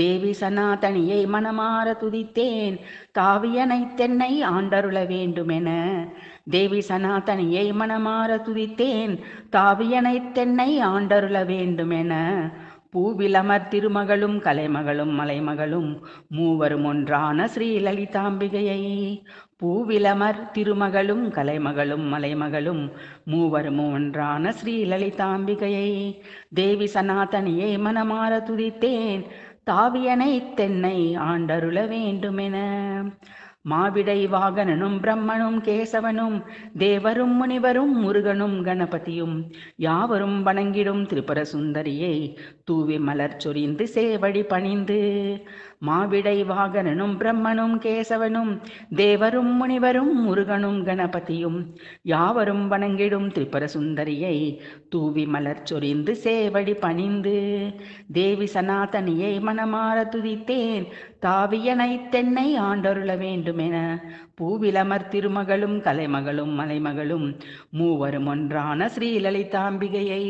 தேவி சனாதனியை மனமாற துதித்தேன் காவியனை தென்னை ஆண்டருள வேண்டுமென தேவி சனாதனியை மனமாற துதித்தேன் காவியனை தென்னை ஆண்டருள வேண்டுமென பூவிலமர் திருமகளும் கலைமகளும் மலைமகளும் மூவரும் ஒன்றான ஸ்ரீலலிதாம்பிகையை பூவிலமர் திருமகளும் கலைமகளும் மலைமகளும் மூவரும் ஒன்றான ஸ்ரீலலிதாம்பிகையை தேவி சனாதனியை மனமாற துதித்தேன் தாவியனை தென்னை ஆண்டருள வேண்டுமென மாவிடை வாகனனும் பிரம்மனும் கேசவனும் தேவரும் முனிவரும் முருகனும் கணபதியும் யாவரும் வணங்கிடும் திரிபுர சுந்தரியை தூவி மலர் சொரிந்து சேவடி பணிந்து மாவிடை வாகனனும் பிரம்மனும் கேசவனும் தேவரும் முனிவரும் முருகனும் கணபதியும் யாவரும் வணங்கிடும் திரிபுர சுந்தரியை தூவி மலர் சொரிந்து சேவடி பணிந்து தேவி சனாதனியை மனமாற துதித்தேன் தாவியனை தென்னை ஆண்டொருள வேண்டும் வேண்டுமென பூவிலமர் திருமகளும் கலைமகளும் மலைமகளும் மூவரும் ஒன்றான ஸ்ரீலலிதாம்பிகையை